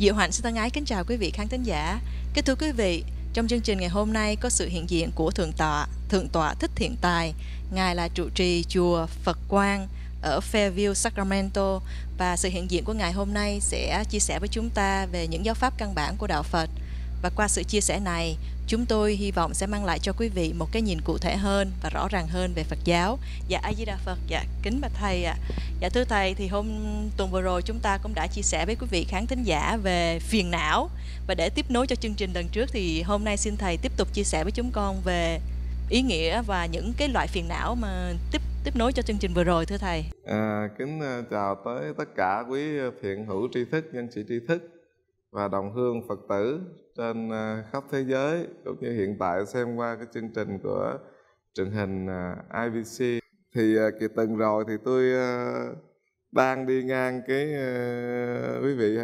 Diệu Hạnh xin thân ái kính chào quý vị khán thính giả. Kính thưa quý vị, trong chương trình ngày hôm nay có sự hiện diện của Thượng tọa, Thượng tọa Thích Thiện Tài. Ngài là trụ trì chùa Phật Quang ở Fairview, Sacramento và sự hiện diện của Ngài hôm nay sẽ chia sẻ với chúng ta về những giáo pháp căn bản của Đạo Phật. Và qua sự chia sẻ này, Chúng tôi hy vọng sẽ mang lại cho quý vị một cái nhìn cụ thể hơn và rõ ràng hơn về Phật giáo. Dạ A Di Đà Phật, dạ kính bạch thầy ạ. À. Dạ thưa thầy thì hôm tuần vừa rồi chúng ta cũng đã chia sẻ với quý vị khán thính giả về phiền não và để tiếp nối cho chương trình lần trước thì hôm nay xin thầy tiếp tục chia sẻ với chúng con về ý nghĩa và những cái loại phiền não mà tiếp tiếp nối cho chương trình vừa rồi thưa thầy. À, kính à, chào tới tất cả quý à, thiện hữu tri thức, nhân sĩ tri thức và đồng hương Phật tử trên à, khắp thế giới cũng như hiện tại xem qua cái chương trình của truyền hình à, IBC thì à, kỳ tuần rồi thì tôi đang đi ngang cái quý vị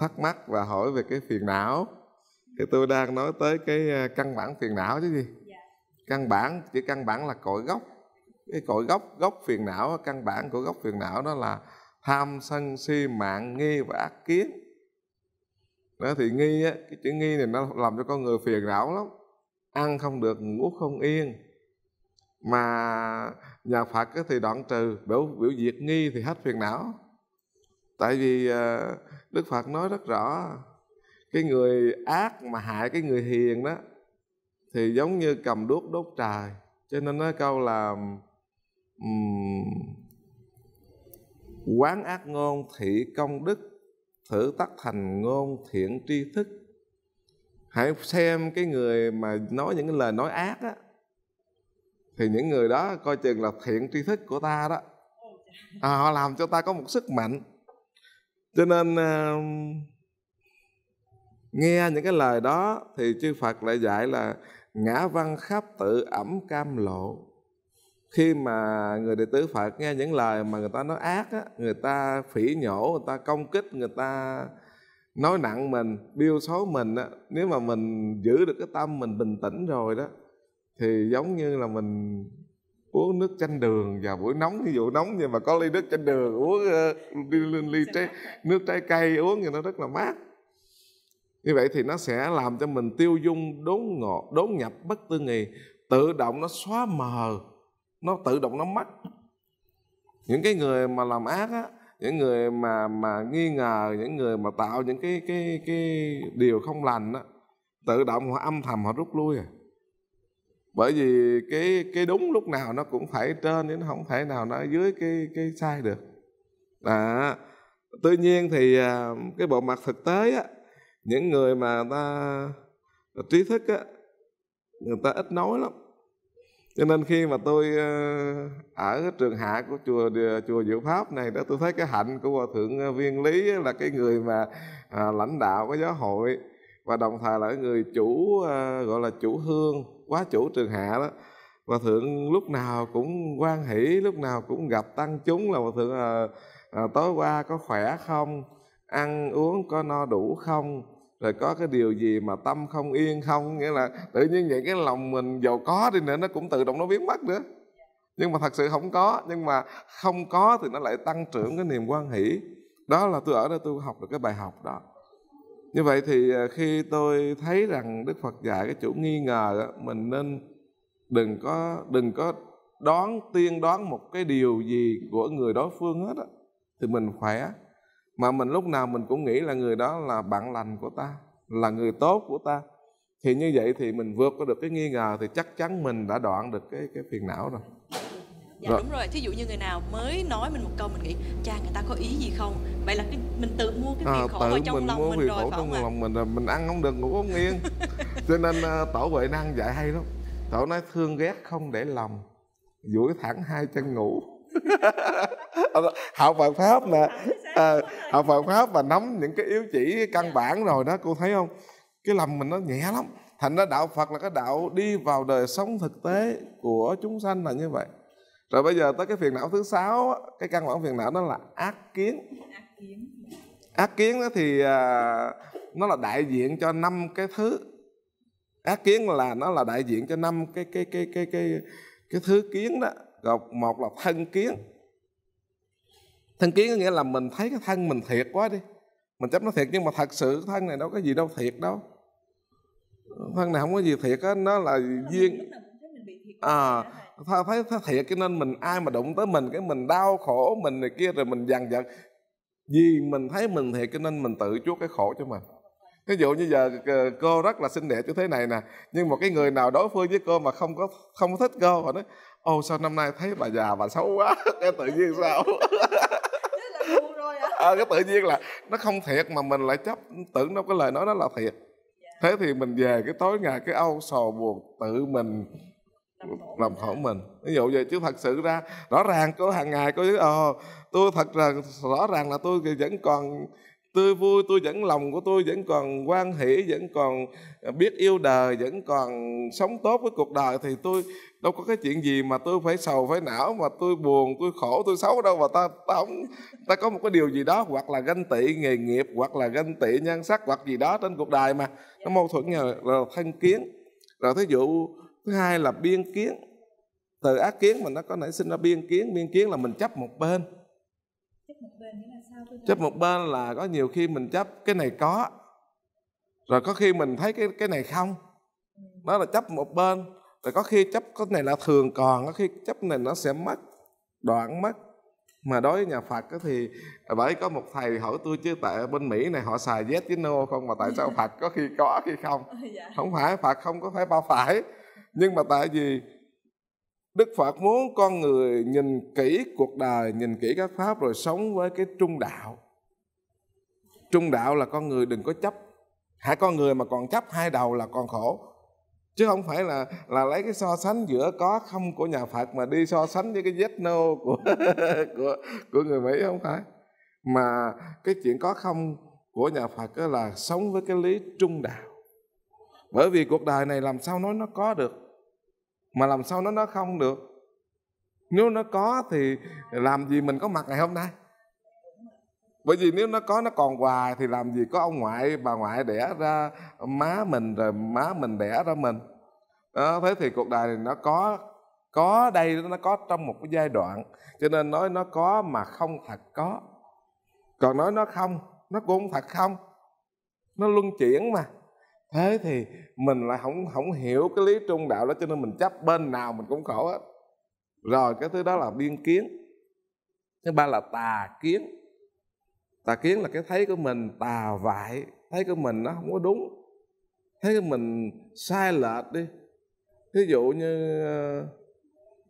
thắc mắc và hỏi về cái phiền não thì tôi đang nói tới cái căn bản phiền não chứ gì dạ. căn bản chỉ căn bản là cội gốc cái cội gốc gốc phiền não căn bản của gốc phiền não đó là tham sân si mạng nghi và ác kiến đó thì nghi á cái chữ nghi này nó làm cho con người phiền não lắm ăn không được ngủ không yên mà nhà phật thì đoạn trừ biểu biểu diệt nghi thì hết phiền não tại vì ờ, đức phật nói rất rõ cái người ác mà hại cái người hiền đó thì giống như cầm đuốc đốt trời cho nên nói câu là um, quán ác ngôn thị công đức thử tắc thành ngôn thiện tri thức hãy xem cái người mà nói những cái lời nói ác á thì những người đó coi chừng là thiện tri thức của ta đó à, họ làm cho ta có một sức mạnh cho nên à, nghe những cái lời đó thì chư phật lại dạy là ngã văn khắp tự ẩm cam lộ khi mà người đệ tử Phật nghe những lời mà người ta nói ác á, người ta phỉ nhổ, người ta công kích, người ta nói nặng mình, biêu xấu mình á, nếu mà mình giữ được cái tâm mình bình tĩnh rồi đó thì giống như là mình uống nước chanh đường vào buổi nóng ví dụ nóng nhưng mà có ly nước chanh đường uống đi ờ, lên ly trái nước trái cây uống thì nó rất là mát như vậy thì nó sẽ làm cho mình tiêu dung đốn ngọt đốn nhập bất tư nghì tự động nó xóa mờ nó tự động nó mất những cái người mà làm ác á những người mà mà nghi ngờ những người mà tạo những cái cái cái điều không lành á tự động họ âm thầm họ rút lui à bởi vì cái cái đúng lúc nào nó cũng phải trên nên nó không thể nào nó dưới cái cái sai được à tuy nhiên thì à, cái bộ mặt thực tế á những người mà ta à, trí thức á người ta ít nói lắm cho nên khi mà tôi ờ, ở trường hạ của chùa ờ, chùa Diệu Pháp này đó tôi thấy cái hạnh của hòa thượng ờ, Viên Lý là cái người mà à, lãnh đạo cái giáo hội và đồng thời là người chủ gọi là chủ hương quá chủ trường hạ đó và thượng lúc nào cũng quan hỷ lúc nào cũng gặp tăng chúng là hòa thượng à, à, tối qua có khỏe không ăn uống có no đủ không rồi có cái điều gì mà tâm không yên không nghĩa là tự nhiên những cái lòng mình giàu có đi nữa nó cũng tự động nó biến mất nữa nhưng mà thật sự không có nhưng mà không có thì nó lại tăng trưởng cái niềm quan hỷ đó là tôi ở đây tôi học được cái bài học đó như vậy thì à, khi tôi thấy rằng đức phật dạy cái chủ nghi ngờ mình nên đừng có đừng có đoán tiên đoán một cái điều gì của người đối phương hết á thì mình khỏe mà mình lúc nào mình cũng nghĩ là người đó là bạn lành của ta là người tốt của ta thì như vậy thì mình vượt qua được cái nghi ngờ thì chắc chắn mình đã đoạn được cái cái phiền não rồi dạ rồi. đúng rồi thí dụ như người nào mới nói mình một câu mình nghĩ cha người ta có ý gì không vậy là cái mình tự mua cái à, phiền à, khổ ở trong mình lòng mình rồi khổ phải không trong lòng mình rồi mình ăn không được ngủ không yên cho nên ờ, tổ huệ năng dạy hay lắm tổ nói thương ghét không để lòng duỗi thẳng hai chân ngủ ờ, học Phật pháp mà à, học Phật pháp và nắm những cái yếu chỉ căn dạ. bản rồi đó cô thấy không cái lầm mình nó nhẹ lắm thành ra đạo Phật là cái đạo đi vào đời sống thực tế của chúng sanh là như vậy rồi bây giờ tới cái phiền não thứ sáu cái căn bản phiền não đó là ác kiến ác kiến đó thì à, nó là đại diện cho năm cái thứ ác kiến là nó là đại diện cho năm cái cái cái cái cái cái, cái thứ kiến đó gồm một là thân kiến thân kiến có nghĩa là mình thấy cái thân mình thiệt quá đi mình chấp nó thiệt nhưng mà thật sự thân này đâu có gì đâu thiệt đâu thân này không có gì thiệt á nó là duyên à thấy, thấy, thiệt cho nên mình ai mà đụng tới mình cái mình đau khổ mình này kia rồi mình dằn vặt vì mình thấy mình thiệt cho nên mình tự chuốc cái khổ cho mình ví dụ như giờ ờ, cô rất là xinh đẹp như thế này nè nhưng mà cái người nào đối phương với cô mà không có không có thích cô họ nói ô sao năm nay thấy bà già bà xấu quá cái tự nhiên sao ờ cái tự nhiên là nó không thiệt mà mình lại chấp tưởng đâu cái lời nói đó là thiệt dạ. thế thì mình về cái tối ngày cái âu sầu buồn tự mình làm khổ mình ví dụ vậy chứ thật sự ra rõ ràng có hàng ngày có ờ tôi thật là rõ ràng là tôi vẫn còn tươi vui tôi vẫn lòng của tôi vẫn còn quan hỷ vẫn còn à, biết yêu đời vẫn còn sống tốt với cuộc đời thì tôi đâu có cái chuyện gì mà tôi phải sầu phải não mà tôi buồn tôi khổ tôi xấu đâu mà ta ta không ta có một cái điều gì đó hoặc là ganh tị nghề nghiệp hoặc là ganh tị nhan sắc hoặc gì đó trên cuộc đời mà nó mâu thuẫn nhau rồi thân kiến rồi thí dụ thứ hai là biên kiến từ ác kiến mà nó có nảy sinh ra biên kiến biên kiến là mình chấp một bên chấp một bên là sao chấp một bên là có nhiều khi mình chấp cái này có rồi có khi mình thấy cái cái này không ừ. đó là chấp một bên rồi có khi chấp cái này là thường còn có khi chấp này nó sẽ mất đoạn mất mà đối với nhà Phật thì bởi có một thầy hỏi tôi chứ tại bên Mỹ này họ xài Z với no không mà tại sao Phật có khi có khi không ờ, dạ. không phải Phật không có phải bao phải nhưng mà tại vì Đức Phật muốn con người nhìn kỹ cuộc đời, nhìn kỹ các pháp rồi sống với cái trung đạo. Trung đạo là con người đừng có chấp. Hai con người mà còn chấp hai đầu là còn khổ. Chứ không phải là là lấy cái so sánh giữa có không của nhà Phật mà đi so sánh với cái yes no của của của người Mỹ không phải. Mà cái chuyện có không của nhà Phật là sống với cái lý trung đạo. Bởi vì cuộc đời này làm sao nói nó có được mà làm sao nó nó không được nếu nó có thì làm gì mình có mặt ngày hôm nay bởi vì nếu nó có nó còn hoài thì làm gì có ông ngoại bà ngoại đẻ ra má mình rồi má mình đẻ ra mình đó, thế thì cuộc đời này nó có có đây nó có trong một cái giai đoạn cho nên nói nó có mà không thật có còn nói nó không nó cũng không thật không nó luân chuyển mà thế thì mình lại không không hiểu cái lý trung đạo đó cho nên mình chấp bên nào mình cũng khổ hết rồi cái thứ đó là biên kiến thứ ba là tà kiến tà kiến là cái thấy của mình tà vại thấy của mình nó không có đúng thấy của mình sai lệch đi thí dụ như ờ,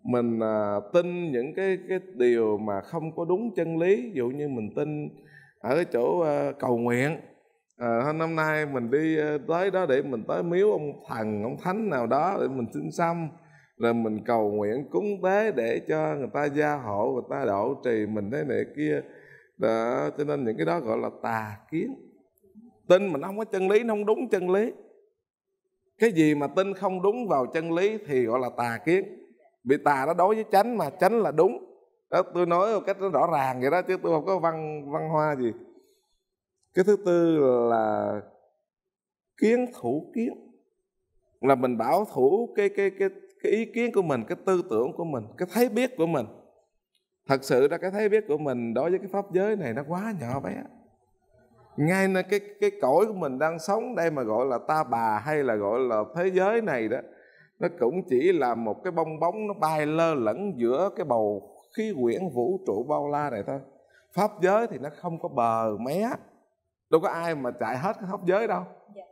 mình ờ, tin những cái cái điều mà không có đúng chân lý ví dụ như mình tin ở cái chỗ ờ, cầu nguyện à, hôm năm nay mình đi ờ, tới đó để mình tới miếu ông thần ông thánh nào đó để mình xin xăm rồi mình cầu nguyện cúng tế để cho người ta gia hộ người ta độ trì mình thế này kia đó, cho nên những cái đó gọi là tà kiến tin mình không có chân lý nó không đúng chân lý cái gì mà tin không đúng vào chân lý thì gọi là tà kiến bị tà đó đối với chánh mà chánh là đúng đó tôi nói một cách nó rõ ràng vậy đó chứ tôi không có văn văn hoa gì cái thứ tư là kiến thủ kiến là mình bảo thủ cái cái cái cái ý kiến của mình cái tư tưởng của mình cái thấy biết của mình thật sự ra cái thấy biết của mình đối với cái pháp giới này nó quá nhỏ bé ngay nơi cái cái cõi của mình đang sống đây mà gọi là ta bà hay là gọi là thế giới này đó nó cũng chỉ là một cái bong bóng nó bay lơ lửng giữa cái bầu khí quyển vũ trụ bao la này thôi pháp giới thì nó không có bờ mé đâu có ai mà chạy hết cái hóc giới đâu dạ.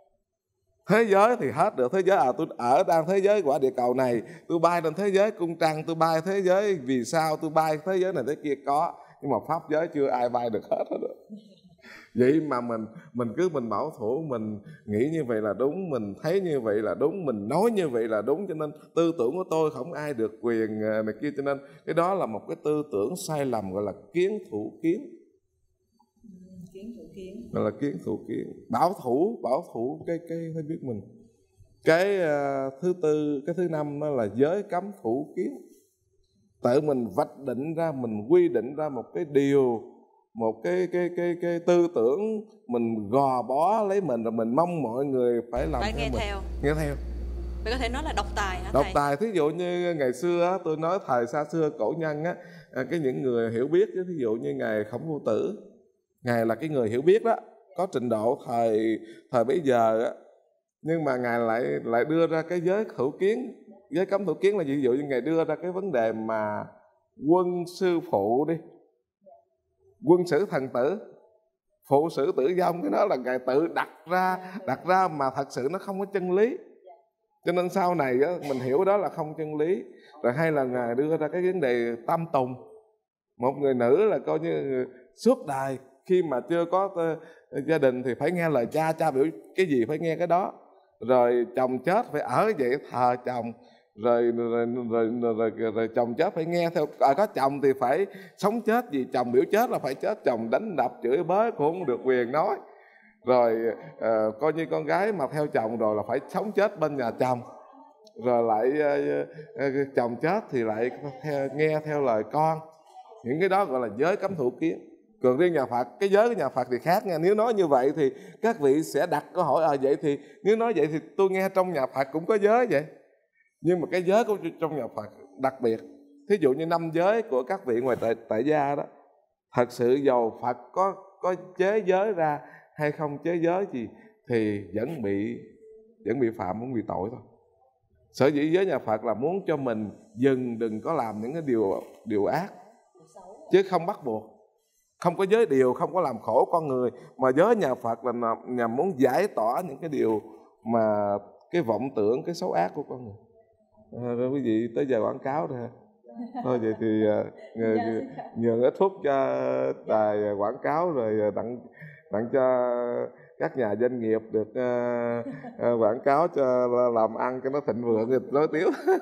thế giới thì hết được thế giới à tôi ở đang thế giới quả địa cầu này tôi bay lên thế giới cung trăng tôi bay thế giới vì sao tôi bay thế giới này thế kia có nhưng mà pháp giới chưa ai bay được hết hết được vậy mà mình mình cứ mình bảo thủ mình nghĩ như vậy là đúng mình thấy như vậy là đúng mình nói như vậy là đúng cho nên tư tưởng của tôi không ai được quyền à, này kia cho nên cái đó là một cái tư tưởng sai lầm gọi là kiến thủ kiến kiến gọi là kiến thủ kiến bảo thủ bảo thủ cái cái hơi biết mình cái uh, thứ tư cái thứ năm đó là giới cấm thủ kiến tự mình vạch định ra mình quy định ra một cái điều một cái cái cái cái tư tưởng mình gò bó lấy mình rồi mình mong mọi người phải làm phải theo nghe mình. theo nghe theo mình có thể nói là độc tài hả độc thầy? tài thí dụ như ngày xưa tôi nói thời xa xưa cổ nhân á à, cái những người hiểu biết ví dụ như ngày khổng phu tử ngài là cái người hiểu biết đó có trình độ thời thời bấy giờ đó. nhưng mà ngài lại lại đưa ra cái giới hữu kiến giới cấm hữu kiến là ví dụ như ngài đưa ra cái vấn đề mà quân sư phụ đi quân sử thần tử phụ sử tử vong cái đó là ngài tự đặt ra đặt ra mà thật sự nó không có chân lý cho nên sau này đó, mình hiểu đó là không chân lý rồi hay là ngài đưa ra cái vấn đề tam tùng một người nữ là coi như suốt đời khi mà chưa có ờ, gia đình thì phải nghe lời cha cha biểu cái gì phải nghe cái đó rồi chồng chết phải ở vậy thờ chồng rồi rồi, rồi rồi rồi, rồi, rồi chồng chết phải nghe theo à, có chồng thì phải sống chết vì chồng biểu chết là phải chết chồng đánh đập chửi bới cũng không được quyền nói rồi à, coi như con gái mà theo chồng rồi là phải sống chết bên nhà chồng rồi lại à, à, chồng chết thì lại theo, nghe theo lời con những cái đó gọi là giới cấm thủ kiến còn riêng nhà Phật cái giới của nhà Phật thì khác nha nếu nói như vậy thì các vị sẽ đặt câu hỏi à vậy thì nếu nói vậy thì tôi nghe trong nhà Phật cũng có giới vậy nhưng mà cái giới của trong nhà Phật đặc biệt thí dụ như năm giới của các vị ngoài tại tại gia đó thật sự dầu Phật có có chế giới ra hay không chế giới gì thì vẫn bị vẫn bị phạm vẫn bị tội thôi sở dĩ giới nhà Phật là muốn cho mình dừng đừng có làm những cái điều điều ác chứ không bắt buộc không có giới điều không có làm khổ con người mà giới nhà Phật là nhằm muốn giải tỏa những cái điều mà cái vọng tưởng cái xấu ác của con người à, quý vị tới giờ quảng cáo rồi thôi vậy thì ờ, nhờ, nhường ít phút cho tài quảng cáo rồi ờ, tặng tặng cho các nhà doanh nghiệp được uh, uh, quảng cáo cho làm ăn cho nó thịnh vượng thì nói tiếu dạ,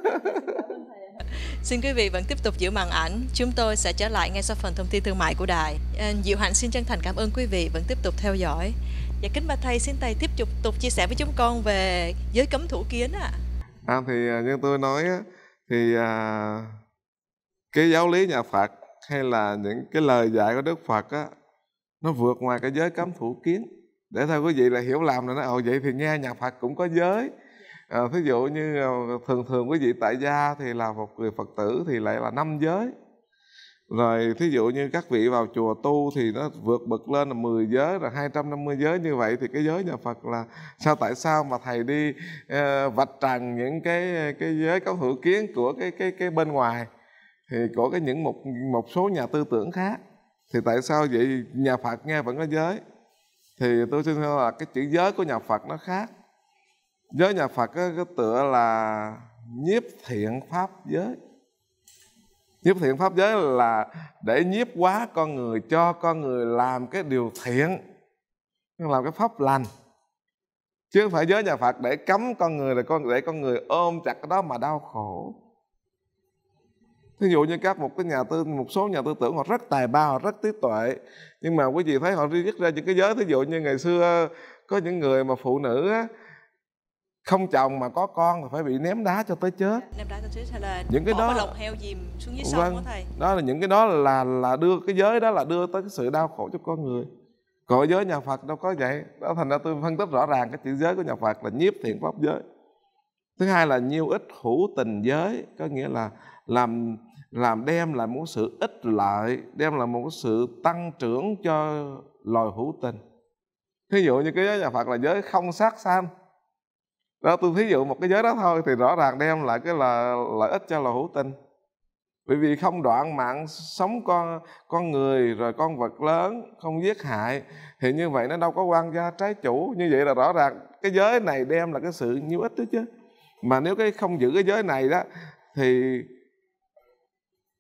Xin quý vị vẫn tiếp tục giữ màn ảnh. Chúng tôi sẽ trở lại ngay sau phần thông tin thương mại của đài. À, Diệu Hạnh xin chân thành cảm ơn quý vị vẫn tiếp tục theo dõi. Và dạ, kính bạch thầy xin thầy tiếp tục tục chia sẻ với chúng con về giới cấm thủ kiến ạ. À. à, thì như tôi nói thì à, cái giáo lý nhà Phật hay là những cái lời dạy của Đức Phật á nó vượt ngoài cái giới cấm thủ kiến để thôi quý vị là hiểu lầm rồi nó ồ vậy thì nghe nhà Phật cũng có giới à, thí dụ như ờ, thường thường quý vị tại gia thì là một người phật tử thì lại là năm giới rồi thí dụ như các vị vào chùa tu thì nó vượt bậc lên là 10 giới rồi 250 giới như vậy thì cái giới nhà Phật là sao tại sao mà thầy đi uh, vạch trần những cái cái giới có hữu kiến của cái cái cái bên ngoài thì của cái những một một số nhà tư tưởng khác thì tại sao vậy nhà Phật nghe vẫn có giới thì tôi xin là cái chữ giới của nhà Phật nó khác giới nhà phật cái, cái tựa là nhiếp thiện pháp giới nhiếp thiện pháp giới là để nhiếp quá con người cho con người làm cái điều thiện làm cái pháp lành chứ không phải giới nhà phật để cấm con người là con để con người ôm chặt cái đó mà đau khổ thí dụ như các một cái nhà tư một số nhà tư tưởng họ rất tài ba họ rất trí tuệ nhưng mà quý vị thấy họ riết ra những cái giới thí dụ như ngày xưa có những người mà phụ nữ á, không chồng mà có con thì phải bị ném đá cho tới chết ném đá cho chết hay là những cái đó lồng heo dìm xuống dưới sông vâng, đó thầy đó là những cái đó là là đưa cái giới đó là đưa tới cái sự đau khổ cho con người còn giới nhà Phật đâu có vậy đó thành ra tôi phân tích rõ ràng cái chữ giới của nhà Phật là nhiếp thiện pháp giới thứ hai là nhiêu ít hữu tình giới có nghĩa là làm làm đem lại một sự ích lợi đem lại một sự tăng trưởng cho loài hữu tình thí dụ như cái giới nhà Phật là giới không sát sanh đó tôi thí dụ một cái giới đó thôi thì rõ ràng đem lại cái là lợi ích cho là hữu tình bởi vì không đoạn mạng sống con con người rồi con vật lớn không giết hại thì như vậy nó đâu có quan gia trái chủ như vậy là rõ ràng cái giới này đem là cái sự nhiêu ích đó chứ mà nếu cái không giữ cái giới này đó thì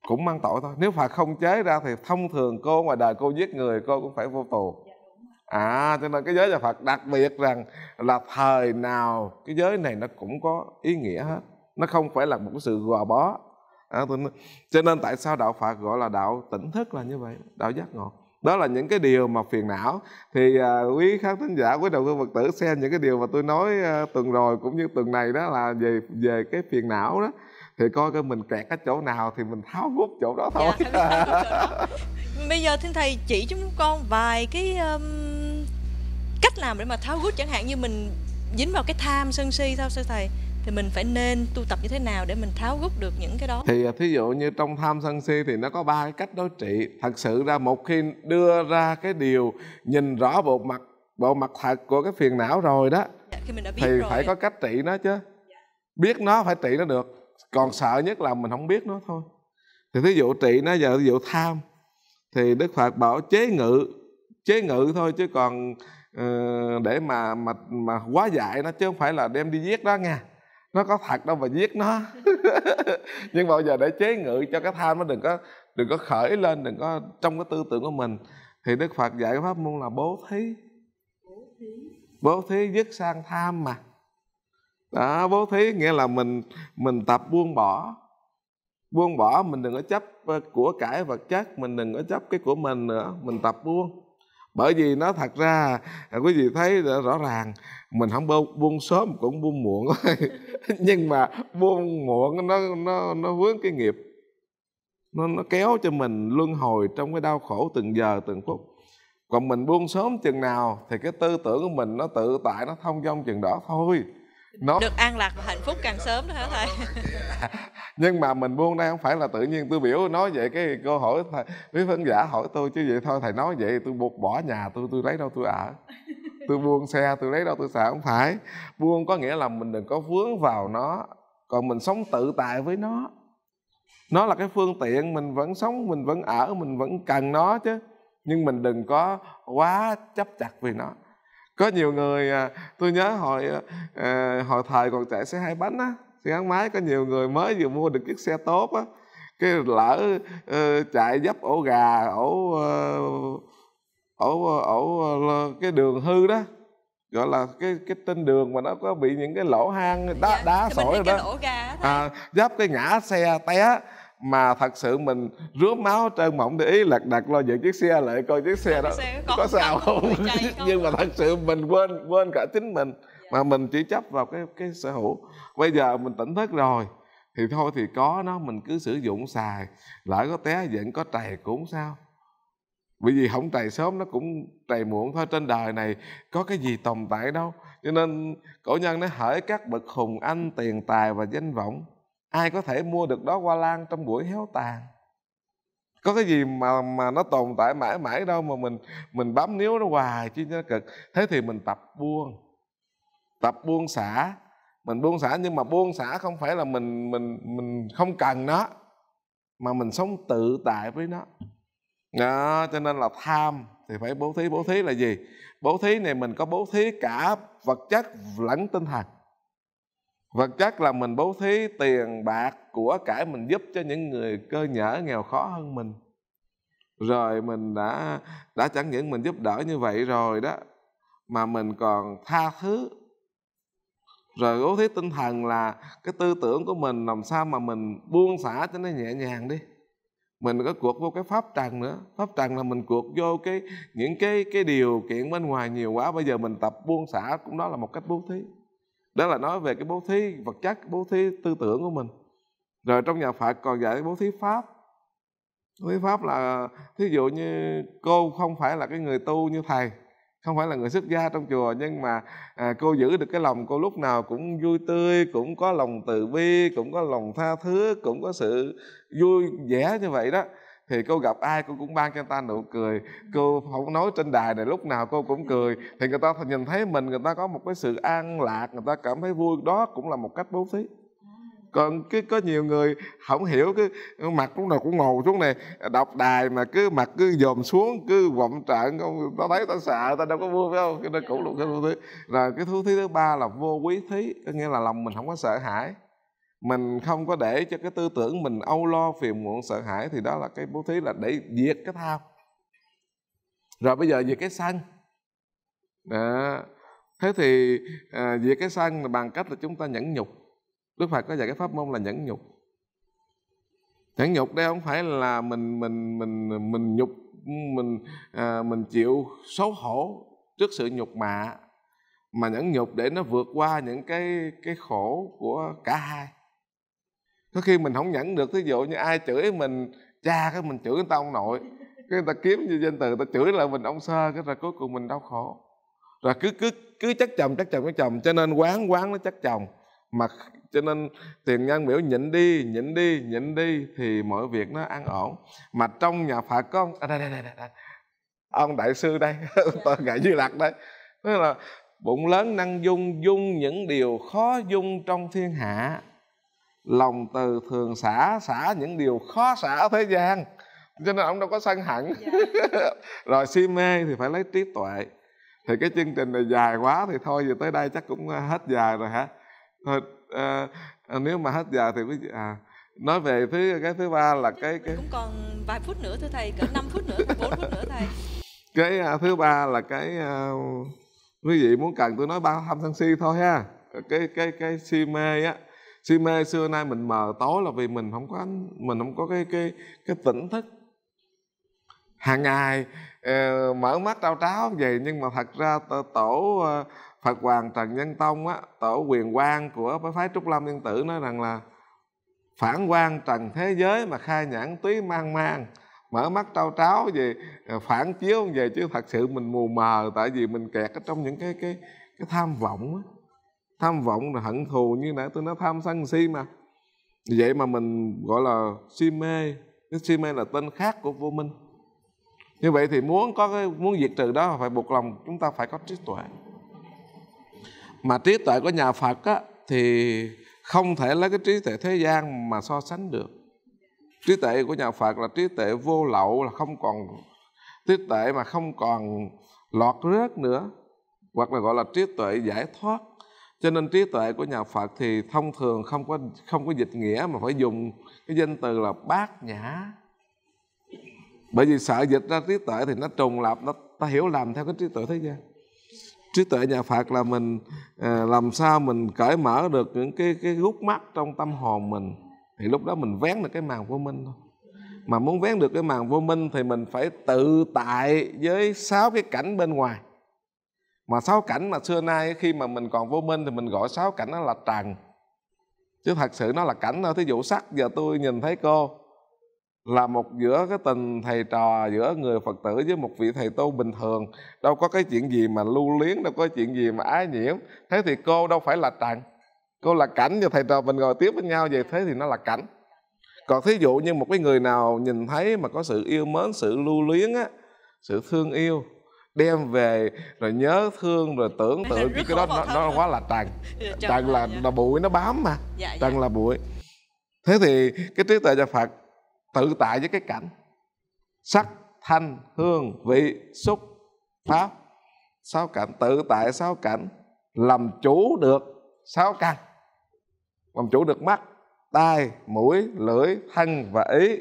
cũng mang tội thôi nếu phạt không chế ra thì thông thường cô ngoài đời cô giết người cô cũng phải vô tù à cho nên cái giới nhà phật đặc biệt rằng là thời nào cái giới này nó cũng có ý nghĩa hết nó không phải là một cái sự gò bó à, cho nên tại sao đạo phật gọi là đạo tỉnh thức là như vậy đạo giác ngộ đó là những cái điều mà phiền não thì à, quý khán thính giả quý đầu tư phật tử xem những cái điều mà tôi nói à, tuần rồi cũng như tuần này đó là về về cái phiền não đó thì coi cái mình kẹt cái chỗ nào thì mình tháo gút chỗ đó dạ, thôi dạ, bây giờ thưa thầy chỉ chúng con vài cái um, cách làm để mà tháo gút chẳng hạn như mình dính vào cái tham sân si sao sư thầy thì mình phải nên tu tập như thế nào để mình tháo gút được những cái đó thì à, thí dụ như trong tham sân si thì nó có ba cái cách đối trị thật sự ra một khi đưa ra cái điều nhìn rõ bộ mặt bộ mặt thật của cái phiền não rồi đó dạ, khi mình đã biết thì rồi. phải có cách trị nó chứ dạ. biết nó phải trị nó được còn sợ nhất là mình không biết nó thôi thì thí dụ trị nó giờ thí dụ tham thì đức phật bảo chế ngự chế ngự thôi chứ còn Ờ, để mà mà mà quá dạy nó chứ không phải là đem đi giết đó nha nó có thật đâu mà giết nó nhưng mà giờ để chế ngự cho cái tham nó đừng có đừng có khởi lên đừng có trong cái tư tưởng của mình thì đức phật dạy cái pháp môn là bố thí bố thí dứt sang tham mà đó bố thí nghĩa là mình mình tập buông bỏ buông bỏ mình đừng có chấp ờ, của cải vật chất mình đừng có chấp cái của mình nữa mình tập buông bởi vì nó thật ra à, quý vị thấy rõ ràng mình không buông, sớm cũng buông muộn nhưng mà buông muộn nó nó nó vướng cái nghiệp nó nó kéo cho mình luân hồi trong cái đau khổ từng giờ từng phút còn mình buông sớm chừng nào thì cái tư tưởng của mình nó tự tại nó thông dong chừng đó thôi nó được an lạc và hạnh phúc càng sớm đó hả thầy nhưng mà mình buông đây không phải là tự nhiên tôi biểu nói vậy cái cô hỏi thầy quý khán giả hỏi tôi chứ vậy thôi thầy nói vậy tôi buộc bỏ nhà tôi tôi lấy đâu tôi ở tôi buông xe tôi lấy đâu tôi xả không phải buông có nghĩa là mình đừng có vướng vào nó còn mình sống tự tại với nó nó là cái phương tiện mình vẫn sống mình vẫn ở mình vẫn cần nó chứ nhưng mình đừng có quá chấp chặt vì nó có nhiều người à, tôi nhớ hồi à, à, hồi thời còn chạy xe hai bánh á xe gắn máy có nhiều người mới vừa mua được chiếc xe tốt á cái lỡ ờ, chạy dấp ổ gà ổ ờ, ổ ổ cái đường hư đó gọi là cái cái tên đường mà nó có bị những cái lỗ hang đá dạ, đá sỏi rồi đó à, dấp cái ngã xe té mà thật sự mình rứa máu trơn mỏng để ý lật đặt lo dựng chiếc xe lại coi chiếc xe đó xe có, sao không, nhưng mà thật sự mình quên quên cả chính mình yeah. Dạ. mà mình chỉ chấp vào cái cái sở hữu bây giờ mình tỉnh thức rồi thì thôi thì có nó mình cứ sử dụng xài lỡ có té vẫn có trầy cũng sao bởi vì không trầy sớm nó cũng trầy muộn thôi trên đời này có cái gì tồn tại đâu cho nên cổ nhân nó hỡi các bậc hùng anh tiền tài và danh vọng ai có thể mua được đó hoa lan trong buổi héo tàn có cái gì mà mà nó tồn tại mãi mãi đâu mà mình mình bám níu nó hoài chứ nó cực thế thì mình tập buông tập buông xả mình buông xả nhưng mà buông xả không phải là mình mình mình không cần nó mà mình sống tự tại với nó đó, cho nên là tham thì phải bố thí bố thí là gì bố thí này mình có bố thí cả vật chất lẫn tinh thần vật chất là mình bố thí tiền bạc của cải mình giúp cho những người cơ nhở nghèo khó hơn mình rồi mình đã đã chẳng những mình giúp đỡ như vậy rồi đó mà mình còn tha thứ rồi bố thí tinh thần là cái tư tưởng của mình làm sao mà mình buông xả cho nó nhẹ nhàng đi mình có cuộc vô cái pháp trần nữa pháp trần là mình cuộc vô cái những cái cái điều kiện bên ngoài nhiều quá bây giờ mình tập buông xả cũng đó là một cách bố thí đó là nói về cái bố thí vật chất bố thí tư tưởng của mình rồi trong nhà phật còn dạy bố thí pháp bố thí pháp là thí dụ như cô không phải là cái người tu như thầy không phải là người xuất gia trong chùa nhưng mà à, cô giữ được cái lòng cô lúc nào cũng vui tươi cũng có lòng từ bi cũng có lòng tha thứ cũng có sự vui vẻ như vậy đó thì cô gặp ai cô cũng ban cho người ta nụ cười cô không nói trên đài này lúc nào cô cũng cười thì người ta nhìn thấy mình người ta có một cái sự an lạc người ta cảm thấy vui đó cũng là một cách bố thí còn cái có nhiều người không hiểu cái mặt lúc nào cũng ngồi xuống này đọc đài mà cứ mặt cứ dòm xuống cứ vọng trạng không ta thấy ta sợ ta đâu có vui phải không cái đó cũng là cái thú thí rồi cái thú thứ ba là vô quý thí có nghĩa là lòng mình không có sợ hãi mình không có để cho cái tư tưởng mình âu lo phiền muộn sợ hãi thì đó là cái bố thí là để diệt cái tham rồi bây giờ diệt cái sân đó. thế thì à, diệt cái sân là bằng cách là chúng ta nhẫn nhục đức phật có dạy cái pháp môn là nhẫn nhục nhẫn nhục đây không phải là mình mình mình mình nhục mình à, mình chịu xấu hổ trước sự nhục mạ mà nhẫn nhục để nó vượt qua những cái cái khổ của cả hai có khi mình không nhẫn được thí dụ như ai chửi mình cha cái mình chửi người ta ông nội cái người ta kiếm như danh từ người ta chửi là mình ông sơ cái rồi cuối cùng mình đau khổ rồi cứ cứ cứ chắc chồng chắc chồng chắc chồng cho nên quán quán nó chắc chồng mà cho nên tiền nhân biểu nhịn đi nhịn đi nhịn đi thì mọi việc nó an ổn mà trong nhà phật có ông à, đây, đây, đây, đây. ông đại sư đây tôi ngại như lạc đây tức là bụng lớn năng dung dung những điều khó dung trong thiên hạ lòng từ thường xả xả những điều khó xả ở thế gian cho nên ông đâu có sân hẳn yeah. Dạ. rồi si mê thì phải lấy trí tuệ thì cái chương trình này dài quá thì thôi giờ tới đây chắc cũng à, hết dài rồi hả thôi à, à nếu mà hết dài thì quý vị à, nói về thứ cái thứ ba là cái cái cũng còn vài phút nữa thưa thầy cỡ 5 phút nữa bốn phút nữa thầy cái à, thứ ba là cái à, quý vị muốn cần tôi nói bao tham sân si thôi ha cái cái cái si mê á si mê xưa nay mình mờ tối là vì mình không có mình không có cái cái cái tỉnh thức hàng ngày uh, mở mắt trao tráo vậy nhưng mà thật ra tổ uh, phật hoàng trần nhân tông á tổ quyền quan của phái trúc lâm nhân tử nói rằng là phản quan trần thế giới mà khai nhãn túy mang mang mở mắt trao tráo về ờ, phản chiếu về chứ thật sự mình mù mờ tại vì mình kẹt ở trong những cái cái cái tham vọng á tham vọng là hận thù như nãy tôi nói tham sân si mà vậy mà mình gọi là si mê cái si mê là tên khác của vô minh như vậy thì muốn có cái muốn diệt trừ đó phải buộc lòng chúng ta phải có trí tuệ mà trí tuệ của nhà phật á, thì không thể lấy cái trí tuệ thế gian mà so sánh được trí tuệ của nhà phật là trí tuệ vô lậu là không còn trí tuệ mà không còn lọt rớt nữa hoặc là gọi là trí tuệ giải thoát cho nên trí tuệ của nhà Phật thì thông thường không có không có dịch nghĩa mà phải dùng cái danh từ là bát nhã bởi vì sợ dịch ra trí tuệ thì nó trùng lập nó ta hiểu làm theo cái trí tuệ thế gian trí tuệ nhà Phật là mình à, làm sao mình cởi mở được những cái cái gút mắt trong tâm hồn mình thì lúc đó mình vén được cái màn vô minh thôi mà muốn vén được cái màn vô minh thì mình phải tự tại với sáu cái cảnh bên ngoài mà sáu cảnh mà xưa nay khi mà mình còn vô minh thì mình gọi sáu cảnh nó là trần chứ thật sự nó là cảnh thôi thí dụ sắc giờ tôi nhìn thấy cô là một giữa cái tình thầy trò giữa người phật tử với một vị thầy tu bình thường đâu có cái chuyện gì mà lưu luyến đâu có chuyện gì mà ái nhiễm thế thì cô đâu phải là trần cô là cảnh và thầy trò mình ngồi tiếp với nhau vậy thế thì nó là cảnh còn thí dụ như một cái người nào nhìn thấy mà có sự yêu mến sự lưu luyến á sự thương yêu đem về rồi nhớ thương rồi tưởng tượng cái, đó nó, nó quá là trần trần là dạ. là bụi nó bám mà dạ, trần dạ. là bụi thế thì cái trí tuệ nhà phật tự tại với cái cảnh sắc thanh hương vị xúc pháp sáu cảnh tự tại sáu cảnh làm chủ được sáu căn làm chủ được mắt tai mũi lưỡi thân và ý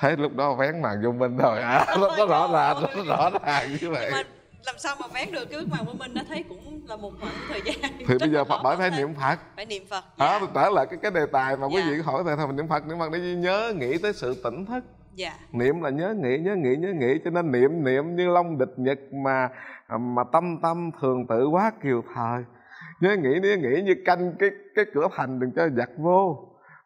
thấy lúc đó vén màn vô minh rồi à, nó, nó rõ ràng nó rõ ràng như vậy mà làm sao mà vén được cái bức màn vô minh nó thấy cũng là một khoảng thời gian thì bây giờ phật bảo phải niệm phật phải niệm phật Đó à, trở cái cái đề tài mà quý dạ. vị hỏi tại sao niệm phật niệm phật để nhớ nghĩ tới sự tỉnh thức Dạ. Niệm là nhớ nghĩ, nhớ nghĩ, nhớ nghĩ Cho nên niệm, niệm như long địch nhật Mà mà tâm tâm thường tự quá kiều thời Nhớ nghĩ, nhớ nghĩ như canh cái cái cửa thành Đừng cho giặt vô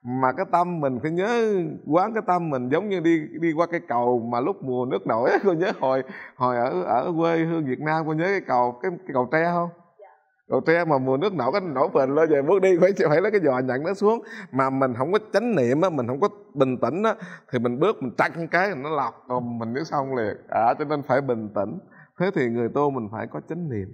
mà cái tâm mình phải nhớ quán cái tâm mình giống như đi đi qua cái cầu mà lúc mùa nước nổi cô nhớ hồi hồi ở ở quê hương Việt Nam cô nhớ cái cầu cái, cái cầu tre không dạ. cầu tre mà mùa nước nổi cái nổi bình lên về bước đi phải phải lấy cái giò nhận nó xuống mà mình không có chánh niệm á mình không có bình tĩnh á thì mình bước mình trăng cái nó lọc mình nhớ xong liền à, cho nên phải bình tĩnh thế thì người tu mình phải có chánh niệm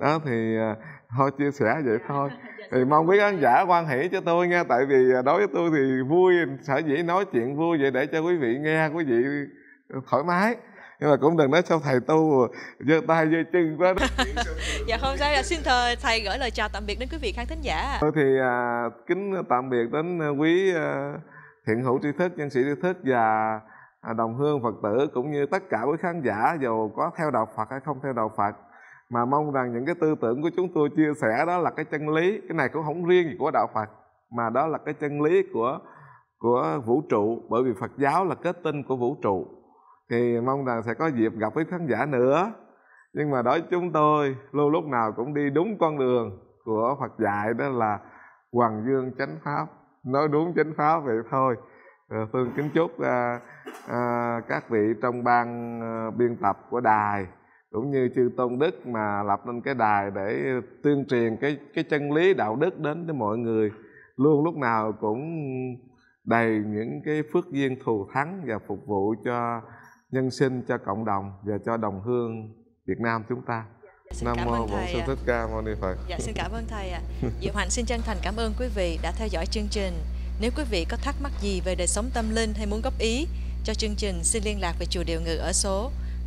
đó thì à, thôi chia sẻ vậy dạ. thôi dạ, thì mong quý khán giả quan hỷ cho tôi nghe tại vì à, đối với tôi thì vui sở dĩ nói chuyện vui vậy để cho quý vị nghe quý vị thoải mái nhưng mà cũng đừng nói sao thầy tu giơ tay giơ chân quá đó dạ không sao là xin thờ thầy gửi lời chào tạm biệt đến quý vị khán thính giả tôi thì à, kính tạm biệt đến à, quý à, thiện hữu tri thức nhân sĩ tri thức và đồng hương phật tử cũng như tất cả quý khán giả dù có theo đạo phật hay không theo đạo phật mà mong rằng những cái tư tưởng của chúng tôi chia sẻ đó là cái chân lý cái này cũng không riêng gì của đạo phật mà đó là cái chân lý của của vũ trụ bởi vì phật giáo là kết tinh của vũ trụ thì mong rằng sẽ có dịp gặp với khán giả nữa nhưng mà đối chúng tôi luôn lúc nào cũng đi đúng con đường của phật dạy đó là hoàng dương chánh pháp nói đúng chánh pháp vậy thôi ờ, phương kính chúc à, à, các vị trong ban à, biên tập của đài cũng như chư tôn đức mà lập nên cái đài để tuyên truyền cái cái chân lý đạo đức đến với mọi người luôn lúc nào cũng đầy những cái phước duyên thù thắng và phục vụ cho nhân sinh cho cộng đồng và cho đồng hương Việt Nam chúng ta. Dạ, Nam mô Bổn Sư Thích Ca Mâu Ni Phật. Dạ xin cảm ơn thầy ạ. Diệu Hạnh xin chân thành cảm ơn quý vị đã theo dõi chương trình. Nếu quý vị có thắc mắc gì về đời sống tâm linh hay muốn góp ý cho chương trình, xin liên lạc về chùa Điều Ngự ở số